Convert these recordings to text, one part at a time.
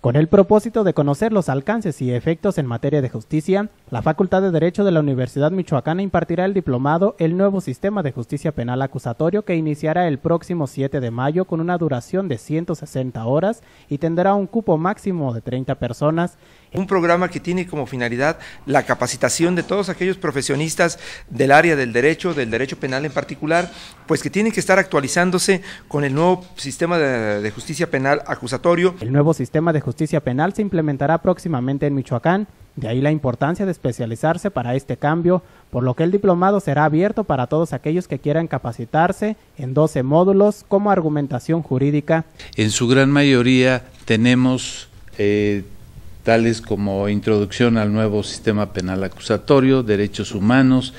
Con el propósito de conocer los alcances y efectos en materia de justicia, la Facultad de Derecho de la Universidad Michoacana impartirá el diplomado El nuevo sistema de justicia penal acusatorio que iniciará el próximo 7 de mayo con una duración de 160 horas y tendrá un cupo máximo de 30 personas. Un programa que tiene como finalidad la capacitación de todos aquellos profesionistas del área del derecho, del derecho penal en particular, pues que tienen que estar actualizándose con el nuevo sistema de, justicia penal acusatorio. El nuevo sistema de Justicia Penal se implementará próximamente en Michoacán, de ahí la importancia de especializarse para este cambio, por lo que el diplomado será abierto para todos aquellos que quieran capacitarse en 12 módulos como argumentación jurídica. En su gran mayoría tenemos eh, tales como introducción al nuevo sistema penal acusatorio, derechos humanos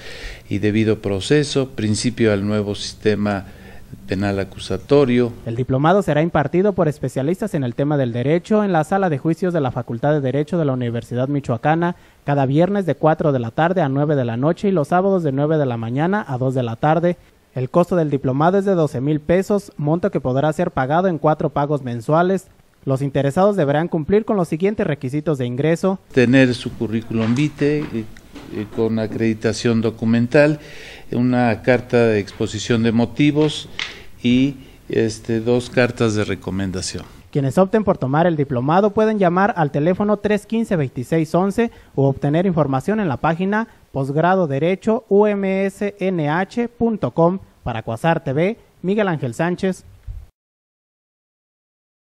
y debido proceso, principio al nuevo sistema penal acusatorio. El diplomado será impartido por especialistas en el tema del derecho en la sala de juicios de la Facultad de Derecho de la Universidad Michoacana cada viernes de 4 de la tarde a 9 de la noche y los sábados de 9 de la mañana a 2 de la tarde. El costo del diplomado es de 12 mil pesos, monto que podrá ser pagado en cuatro pagos mensuales. Los interesados deberán cumplir con los siguientes requisitos de ingreso. Tener su currículum vitae, eh, eh, con acreditación documental, una carta de exposición de motivos, y este, dos cartas de recomendación. Quienes opten por tomar el diplomado pueden llamar al teléfono 315-2611 o obtener información en la página derecho umsnh.com para Cuasar TV, Miguel Ángel Sánchez,